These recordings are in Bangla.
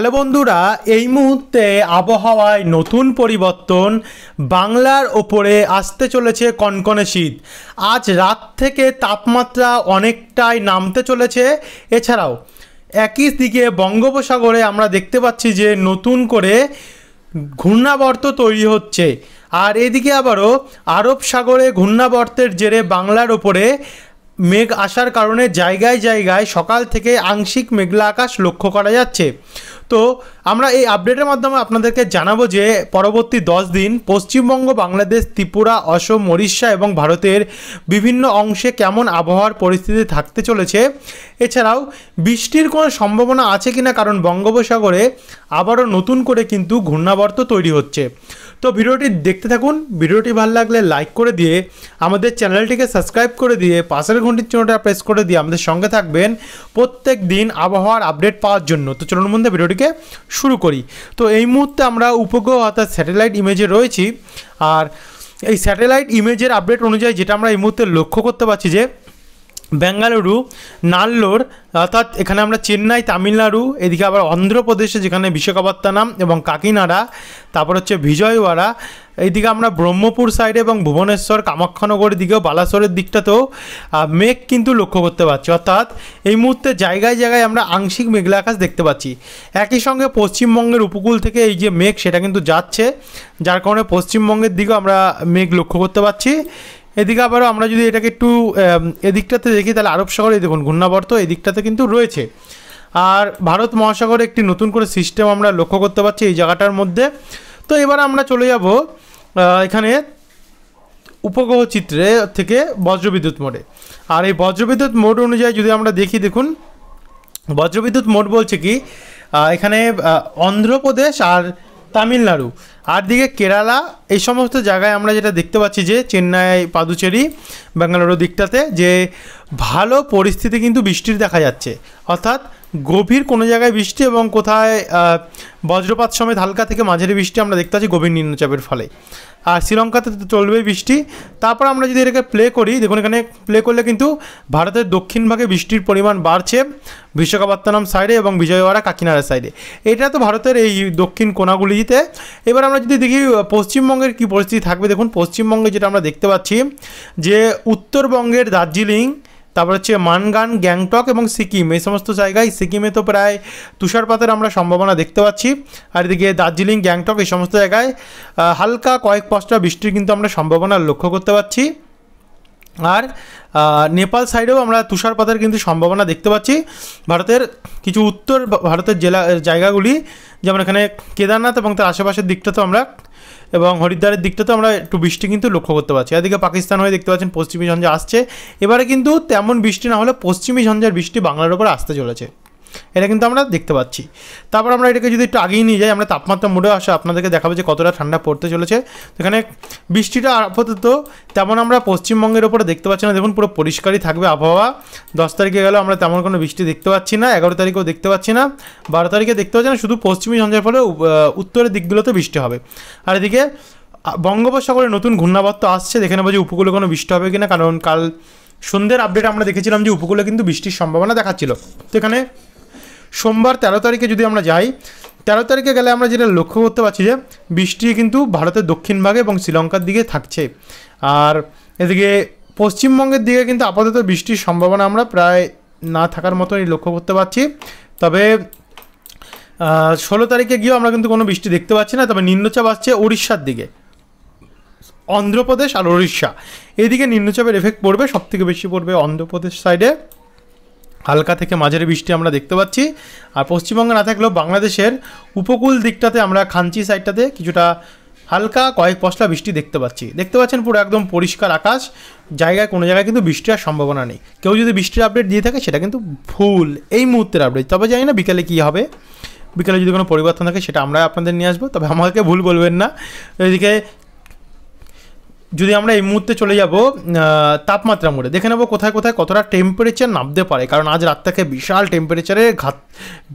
হ্যালো বন্ধুরা এই মুহূর্তে আবহাওয়ায় নতুন পরিবর্তন বাংলার ওপরে আসতে চলেছে কনকনে শীত আজ রাত থেকে তাপমাত্রা অনেকটাই নামতে চলেছে এছাড়াও একই দিকে বঙ্গোপসাগরে আমরা দেখতে পাচ্ছি যে নতুন করে ঘূর্ণাবর্ত তৈরি হচ্ছে আর এদিকে আবারও আরব সাগরে ঘূর্ণাবর্তের জেরে বাংলার ওপরে মেঘ আসার কারণে জায়গায় জায়গায় সকাল থেকে আংশিক মেঘলা আকাশ লক্ষ্য করা যাচ্ছে তো আমরা এই আপডেটের মাধ্যমে আপনাদেরকে জানাবো যে পরবর্তী দশ দিন পশ্চিমবঙ্গ বাংলাদেশ ত্রিপুরা অসম ওড়িষ্যা এবং ভারতের বিভিন্ন অংশে কেমন আবহাওয়ার পরিস্থিতি থাকতে চলেছে এছাড়াও বৃষ্টির কোনো সম্ভাবনা আছে কিনা কারণ বঙ্গোপসাগরে আবারও নতুন করে কিন্তু ঘূর্ণাবর্ত তৈরি হচ্ছে তো ভিডিওটি দেখতে থাকুন ভিডিওটি ভালো লাগলে লাইক করে দিয়ে আমাদের চ্যানেলটিকে সাবস্ক্রাইব করে দিয়ে পাশের ঘন্টির চিহ্নটা প্রেস করে দিয়ে আমাদের সঙ্গে থাকবেন প্রত্যেক দিন আবহাওয়ার আপডেট পাওয়ার জন্য তো চলুন মধ্যে ভিডিওটিকে শুরু করি তো এই মুহূর্তে আমরা উপগ্রহ অর্থাৎ স্যাটেলাইট ইমেজে রয়েছি আর এই স্যাটেলাইট ইমেজের আপডেট অনুযায়ী যেটা আমরা এই মুহূর্তে লক্ষ্য করতে পারছি যে বেঙ্গালুরু নাল্লোর অর্থাৎ এখানে আমরা চেন্নাই তামিলনাড়ু এদিকে আবার অন্ধ্রপ্রদেশে যেখানে বিশাখাপত্তনম এবং কাকিনাড়া তারপর হচ্ছে বিজয়ওয়াড়া এইদিকে আমরা ব্রহ্মপুর সাইডে এবং ভুবনেশ্বর কামাখ্যানগরের দিকেও বালাসরের দিকটাতেও মেঘ কিন্তু লক্ষ্য করতে পারছি অর্থাৎ এই মুহূর্তে জায়গায় জায়গায় আমরা আংশিক মেঘলা আকাশ দেখতে পাচ্ছি একই সঙ্গে পশ্চিমবঙ্গের উপকূল থেকে এই যে মেঘ সেটা কিন্তু যাচ্ছে যার কারণে পশ্চিমবঙ্গের দিকেও আমরা মেঘ লক্ষ্য করতে পারছি এদিকে আবারও আমরা যদি এটাকে একটু এদিকটাতে দেখি তাহলে আরব সাগরে দেখুন ঘূর্ণাবর্ত এদিকটাতে কিন্তু রয়েছে আর ভারত মহাসাগরে একটি নতুন করে সিস্টেম আমরা লক্ষ্য করতে পারছি এই জায়গাটার মধ্যে তো এবার আমরা চলে যাব এখানে উপগ্রহ চিত্রে থেকে বজ্রবিদ্যুৎ মোড়ে আর এই বজ্রবিদ্যুৎ মোড অনুযায়ী যদি আমরা দেখি দেখুন বজ্রবিদ্যুৎ মোড বলছে কি এখানে অন্ধ্রপ্রদেশ আর তামিলনাড়ু আর দিকে কেরালা এই সমস্ত জায়গায় আমরা যেটা দেখতে পাচ্ছি যে চেন্নাই পাদুচেরি বেঙ্গালুরু দিকটাতে যে ভালো পরিস্থিতি কিন্তু বৃষ্টির দেখা যাচ্ছে অর্থাৎ গভীর কোনো জায়গায় বৃষ্টি এবং কোথায় বজ্রপাত সময় হালকা থেকে মাঝারি বৃষ্টি আমরা দেখতে পাচ্ছি গভীর নিম্নচাপের ফলে আর শ্রীলঙ্কাতে চলবে বৃষ্টি তারপর আমরা যদি এটাকে প্লে করি দেখুন এখানে প্লে করলে কিন্তু ভারতের দক্ষিণ ভাগে বৃষ্টির পরিমাণ বাড়ছে বিশ্বকাপাত্তানাম সাইডে এবং বিজয়ওয়াড়া কাকিনাড়া সাইডে এটা তো ভারতের এই দক্ষিণ কোনাগুলিতে এবার আমরা যদি দেখি পশ্চিমবঙ্গের কি পরিস্থিতি থাকবে দেখুন পশ্চিমবঙ্গে যেটা আমরা দেখতে পাচ্ছি যে উত্তরবঙ্গের দার্জিলিং তারপর হচ্ছে মানগান গ্যাংটক এবং সিকিম এই সমস্ত জায়গায় সিকিমে তো প্রায় তুষারপাতের আমরা সম্ভাবনা দেখতে পাচ্ছি আর এদিকে দার্জিলিং গ্যাংটক এই সমস্ত জায়গায় হালকা কয়েক পাঁচটা বৃষ্টির কিন্তু আমরা সম্ভাবনা লক্ষ্য করতে পাচ্ছি আর নেপাল সাইডেও আমরা তুষারপাতের কিন্তু সম্ভাবনা দেখতে পাচ্ছি ভারতের কিছু উত্তর ভারতের জেলা জায়গাগুলি যেমন এখানে কেদারনাথ এবং তার আশেপাশের দিকটা তো আমরা এবং হরিদ্বারের দিকটা তো আমরা একটু বৃষ্টি কিন্তু লক্ষ্য করতে পারছি এদিকে পাকিস্তান হয়ে দেখতে পাচ্ছেন পশ্চিমী ঝঞ্ঝা আসছে এবারে কিন্তু তেমন বৃষ্টি না হলে পশ্চিমী ঝঞ্ঝার বৃষ্টি বাংলার ওপর আসতে চলেছে এটা কিন্তু আমরা দেখতে পাচ্ছি তারপর আমরা এটাকে যদি একটু আগেই নিয়ে যাই আমরা তাপমাত্রা মোড়ে আসা আপনাদেরকে দেখাবো যে কতটা ঠান্ডা পড়তে চলেছে এখানে বৃষ্টিটা আপাতত তেমন আমরা পশ্চিমবঙ্গের ওপরে দেখতে পাচ্ছি না দেখুন পুরো পরিষ্কারই থাকবে আবহাওয়া দশ তারিখে গেলেও আমরা তেমন কোনো বৃষ্টি দেখতে পাচ্ছি না এগারো তারিখেও দেখতে পাচ্ছি না বারো তারিখে দেখতে পাচ্ছি না শুধু পশ্চিমী ঝঞ্ঝার ফলে উত্তরের দিকগুলোতে বৃষ্টি হবে আর এদিকে বঙ্গোপসাগরে নতুন ঘূর্ণাবর্ত আসছে দেখে নেবো যে উপকূলে কোনো বৃষ্টি হবে কিনা কারণ কাল সন্ধ্যের আপডেট আমরা দেখেছিলাম যে উপকূলে কিন্তু বৃষ্টির সম্ভাবনা দেখাচ্ছিল তো এখানে সোমবার তেরো তারিখে যদি আমরা যাই তেরো তারিখে গেলে আমরা যেটা লক্ষ্য করতে পারছি যে বৃষ্টি কিন্তু ভারতের দক্ষিণ ভাগে এবং শ্রীলঙ্কার দিকে থাকছে আর এদিকে পশ্চিমবঙ্গের দিকে কিন্তু আপাতত বৃষ্টির সম্ভাবনা আমরা প্রায় না থাকার মতনই লক্ষ্য করতে পারছি তবে ষোলো তারিখে গিয়েও আমরা কিন্তু কোনো বৃষ্টি দেখতে পাচ্ছি না তবে নিম্নচাপ আসছে উড়িষ্যার দিকে অন্ধ্রপ্রদেশ আর উড়িষ্যা এদিকে নিম্নচাপের এফেক্ট পড়বে সবথেকে বেশি পড়বে অন্ধ্রপ্রদেশ সাইডে হালকা থেকে মাঝারি বৃষ্টি আমরা দেখতে পাচ্ছি আর পশ্চিমবঙ্গে না থাকলেও বাংলাদেশের উপকূল দিকটাতে আমরা খাঞ্চি সাইডটাতে কিছুটা হালকা কয়েক পশলা বৃষ্টি দেখতে পাচ্ছি দেখতে পাচ্ছেন পুরো একদম পরিষ্কার আকাশ জায়গায় কোনো জায়গায় কিন্তু বৃষ্টি আর সম্ভাবনা নেই কেউ যদি বৃষ্টির আপডেট দিয়ে থাকে সেটা কিন্তু ভুল এই মুহূর্তের আপডেট তবে জানি না বিকালে কী হবে বিকালে যদি কোনো পরিবর্তন থাকে সেটা আমরা আপনাদের নিয়ে আসবো তবে আমাকে ভুল বলবেন না এদিকে যদি আমরা এই মুহূর্তে চলে যাব তাপমাত্রা মোড়ে দেখে নেবো কোথায় কোথায় কতটা টেম্পারেচার নামতে পারে কারণ আজ রাত থেকে বিশাল টেম্পারেচারে ঘাত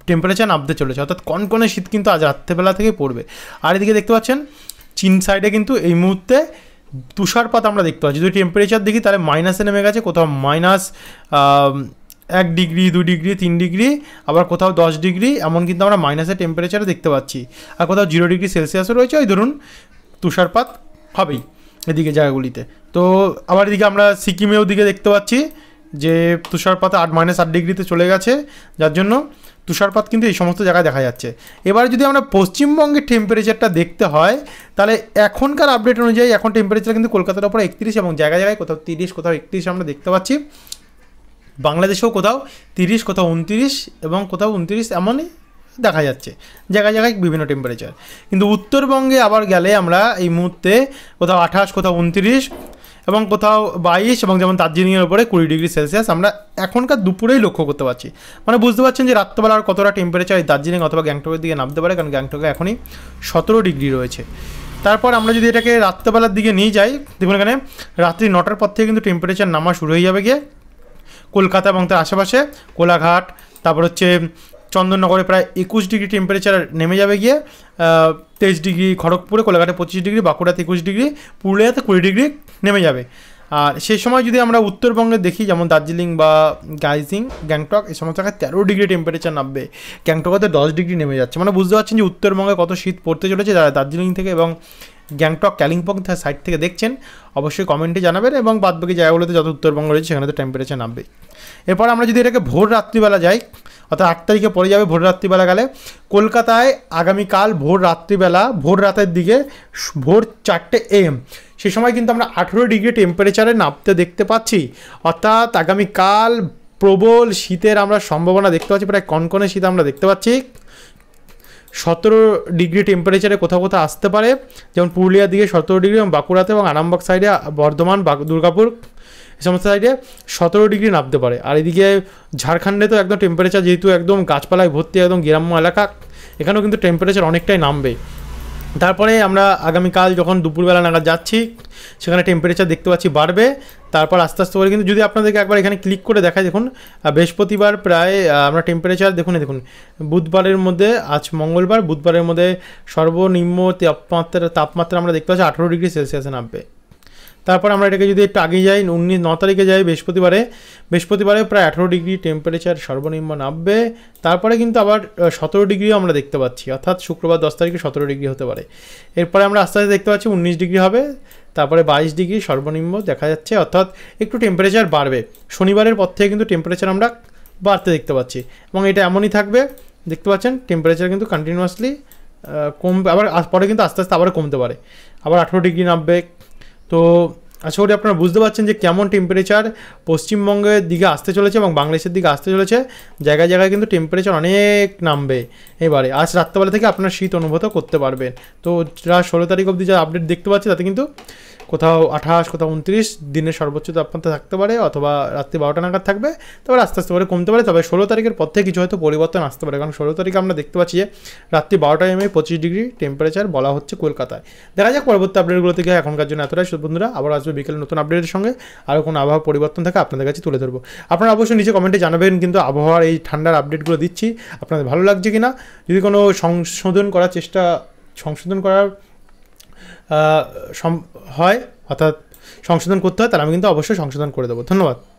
টেম্পারেচার নামতে চলেছে অর্থাৎ কনকনে শীত কিন্তু আজ রাত্রেবেলা থেকে পড়বে আর এদিকে দেখতে পাচ্ছেন চীন সাইডে কিন্তু এই মুহূর্তে তুষারপাত আমরা দেখতে পাচ্ছি যদি টেম্পারেচার দেখি তাহলে মাইনাসে নেমে গেছে কোথাও মাইনাস এক ডিগ্রি দু ডিগ্রি তিন ডিগ্রি আবার কোথাও দশ ডিগ্রি এমন কিন্তু আমরা মাইনাসের টেম্পারেচারে দেখতে পাচ্ছি আর কোথাও জিরো ডিগ্রি সেলসিয়াসও রয়েছে ওই ধরুন তুষারপাত হবেই এদিকে জায়গাগুলিতে তো আবার এদিকে আমরা সিকিমেও দিকে দেখতে পাচ্ছি যে তুষারপাত আট মাইনাস আট ডিগ্রিতে চলে গেছে যার জন্য তুষারপাত কিন্তু এই সমস্ত জায়গায় দেখা যাচ্ছে এবার যদি আমরা পশ্চিমবঙ্গের টেম্পারেচারটা দেখতে হয় তাহলে এখনকার আপডেট অনুযায়ী এখন টেম্পারেচার কিন্তু কলকাতার ওপর একত্রিশ এবং জায়গায় জায়গায় কোথাও তিরিশ কোথাও একত্রিশ আমরা দেখতে পাচ্ছি বাংলাদেশেও কোথাও তিরিশ কোথাও উনত্রিশ এবং কোথাও উনত্রিশ এমনই দেখা যাচ্ছে জায়গায় জায়গায় বিভিন্ন টেম্পারেচার কিন্তু উত্তরবঙ্গে আবার গেলে আমরা এই মুহূর্তে কোথাও আঠাশ কোথাও উনত্রিশ এবং কোথাও বাইশ এবং যেমন দার্জিলিংয়ের উপরে কুড়ি ডিগ্রি সেলসিয়াস আমরা এখনকার দুপুরেই লক্ষ্য করতে পারছি মানে বুঝতে পারছেন যে আর কতটা টেম্পারেচার এই দার্জিলিং অথবা গ্যাংটকের দিকে নামতে পারে কারণ গ্যাংটকে এখনই সতেরো ডিগ্রি রয়েছে তারপর আমরা যদি এটাকে রাত্রেবেলার দিকে নিয়ে যাই দেখুন এখানে রাত্রি নটার পর থেকে কিন্তু টেম্পারেচার নামা শুরু হয়ে যাবে গিয়ে কলকাতা এবং তার আশেপাশে কোলাঘাট তারপর হচ্ছে চন্দননগরে প্রায় একুশ ডিগ্রি টেম্পারেচার নেমে যাবে গিয়ে তেইশ ডিগ্রি খড়গপুরে কলকাতায় পঁচিশ ডিগ্রি বাঁকুড়াতে একুশ ডিগ্রি পুরুলিয়াতে কুড়ি ডিগ্রি নেমে যাবে আর সেই সময় যদি আমরা উত্তরবঙ্গে দেখি যেমন দার্জিলিং বা গাইজিং গ্যাংটক এই সমস্ত জায়গায় তেরো ডিগ্রি টেম্পারেচার নামবে গ্যাংটকাতে দশ ডিগ্রি নেমে যাচ্ছে মানে বুঝতে পারছেন যে উত্তরবঙ্গে কত শীত পড়তে চলেছে যারা দার্জিলিং থেকে এবং গ্যাংটক কালিম্পং সাইড থেকে দেখছেন অবশ্যই কমেন্টে জানাবেন এবং বাদবাকি জায়গাগুলোতে যত উত্তরবঙ্গ রয়েছে সেখানে তো টেম্পারেচার নামবে এরপর আমরা যদি এটাকে ভোর রাত্রিবেলা যাই অর্থাৎ আট তারিখে পড়ে যাবে ভোর রাত্রিবেলা গেলে কলকাতায় আগামীকাল ভোর রাত্রিবেলা ভোর রাতের দিকে ভোর চারটে এম সে সময় কিন্তু আমরা আঠেরো ডিগ্রি টেম্পারেচারে নামতে দেখতে পাচ্ছি অর্থাৎ আগামীকাল প্রবল শীতের আমরা সম্ভাবনা দেখতে পাচ্ছি প্রায় কনকনে শীত আমরা দেখতে পাচ্ছি সতেরো ডিগ্রি টেম্পারেচারে কোথাও কোথাও আসতে পারে যেমন পুরুলিয়ার দিকে সতেরো ডিগ্রি এবং বাঁকুড়াতে এবং আরামবাগ সাইডে বর্ধমান দুর্গাপুর সমস্ত সাইডে সতেরো ডিগ্রি নামতে পারে আর এদিকে ঝাড়খণ্ডে তো একদম টেম্পারেচার যেহেতু একদম গাছপালায় ভর্তি একদম গ্রাম্য এলাকা এখানেও কিন্তু টেম্পারেচার অনেকটাই নামবে তারপরে আমরা আগামীকাল যখন দুপুরবেলা নাগাদ যাচ্ছি সেখানে টেম্পারেচার দেখতে পাচ্ছি বাড়বে তারপর আস্তে আস্তে করে কিন্তু যদি আপনাদেরকে একবার এখানে ক্লিক করে দেখায় দেখুন বৃহস্পতিবার প্রায় আমরা টেম্পারেচার দেখুন দেখুন বুধবারের মধ্যে আজ মঙ্গলবার বুধবারের মধ্যে সর্বনিম্ন তাপমাত্রা তাপমাত্রা আমরা দেখতে পাচ্ছি আঠেরো ডিগ্রি সেলসিয়াসে নামবে তারপর আমরা এটাকে যদি একটু আগে যাই উনিশ ন তারিখে যাই বৃহস্পতিবারে বৃহস্পতিবারে প্রায় আঠেরো ডিগ্রি টেম্পারেচার সর্বনিম্ন নামবে তারপরে কিন্তু আবার সতেরো ডিগ্রিও আমরা দেখতে পাচ্ছি অর্থাৎ শুক্রবার দশ তারিখে সতেরো ডিগ্রি হতে পারে এরপরে আমরা আস্তে আস্তে দেখতে পাচ্ছি উনিশ ডিগ্রি হবে তারপরে বাইশ ডিগ্রি সর্বনিম্ন দেখা যাচ্ছে অর্থাৎ একটু টেম্পারেচার বাড়বে শনিবারের পর থেকে কিন্তু টেম্পারেচার আমরা বাড়তে দেখতে পাচ্ছি এবং এটা এমনই থাকবে দেখতে পাচ্ছেন টেম্পারেচার কিন্তু কন্টিনিউয়াসলি কমবে আবার পরে কিন্তু আস্তে আস্তে আবার কমতে পারে আবার আঠেরো ডিগ্রি নামবে তো আশা আচ্ছা, করি আপনারা বুঝতে পারছেন যে কেমন টেম্পারেচার পশ্চিমবঙ্গের দিকে আসতে চলেছে এবং বাংলাদেশের দিকে আসতে চলেছে জায়গায় জায়গায় কিন্তু টেম্পারেচার অনেক নামবে এবারে আজ রাত্রেবেলা থেকে আপনারা শীত অনুভূত করতে পারবেন তো যারা ষোলো তারিখ অবধি যা আপডেট দেখতে পাচ্ছে তাতে কিন্তু কোথাও আঠাশ কোথাও উনত্রিশ দিনের সর্বোচ্চ তাপমাত্রা থাকতে পারে অথবা রাত্রি বারোটা নাগাদ থাকবে তবে আস্তে আস্তে করে কমতে পারে তবে ষোলো তারিখের পর থেকে কিছু হয়তো পরিবর্তন আসতে পারে কারণ ষোলো তারিখে আমরা দেখতে পাচ্ছি যে রাত্রি বারোটা এমএ পঁচিশ ডিগ্রি টেম্পারেচার বলা হচ্ছে কলকাতায় দেখা যাক পরবর্তী আপডেটগুলো থেকে এখনকার জন্য এতটাই বন্ধুরা আবার আসবে বিকেলে নতুন আপডেটের সঙ্গে আরও কোনো আবহাওয়া পরিবর্তন থাকে আপনাদের কাছে তুলে ধরবো আপনারা অবশ্যই নিচে কমেন্টে জানাবেন কিন্তু আবহাওয়ার এই ঠান্ডার আপডেটগুলো দিচ্ছি আপনাদের ভালো লাগছে কি না যদি কোনো সংশোধন করার চেষ্টা সংশোধন করার হয় অর্থাৎ সংশোধন করতে হয় তাহলে আমি কিন্তু অবশ্যই সংশোধন করে দেবো ধন্যবাদ